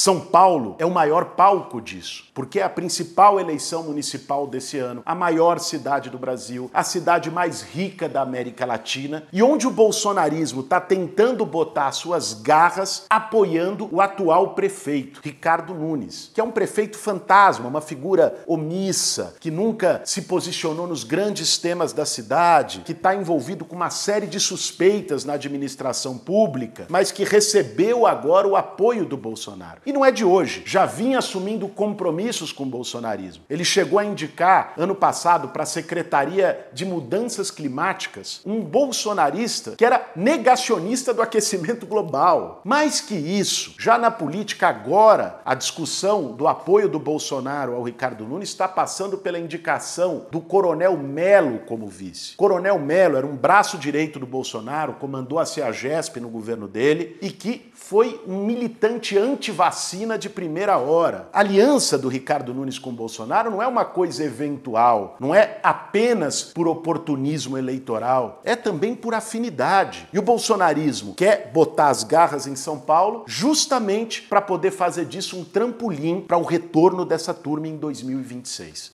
São Paulo é o maior palco disso, porque é a principal eleição municipal desse ano, a maior cidade do Brasil, a cidade mais rica da América Latina e onde o bolsonarismo está tentando botar suas garras apoiando o atual prefeito, Ricardo Nunes, que é um prefeito fantasma, uma figura omissa, que nunca se posicionou nos grandes temas da cidade, que está envolvido com uma série de suspeitas na administração pública, mas que recebeu agora o apoio do Bolsonaro. E não é de hoje, já vinha assumindo compromissos com o bolsonarismo. Ele chegou a indicar, ano passado, para a Secretaria de Mudanças Climáticas, um bolsonarista que era negacionista do aquecimento global. Mais que isso, já na política agora, a discussão do apoio do Bolsonaro ao Ricardo Nunes está passando pela indicação do Coronel Melo como vice. Coronel Melo era um braço direito do Bolsonaro, comandou a CEAGESP no governo dele e que foi um militante anti antivacina vacina de primeira hora. A aliança do Ricardo Nunes com Bolsonaro não é uma coisa eventual, não é apenas por oportunismo eleitoral, é também por afinidade. E o bolsonarismo quer botar as garras em São Paulo justamente para poder fazer disso um trampolim para o retorno dessa turma em 2026.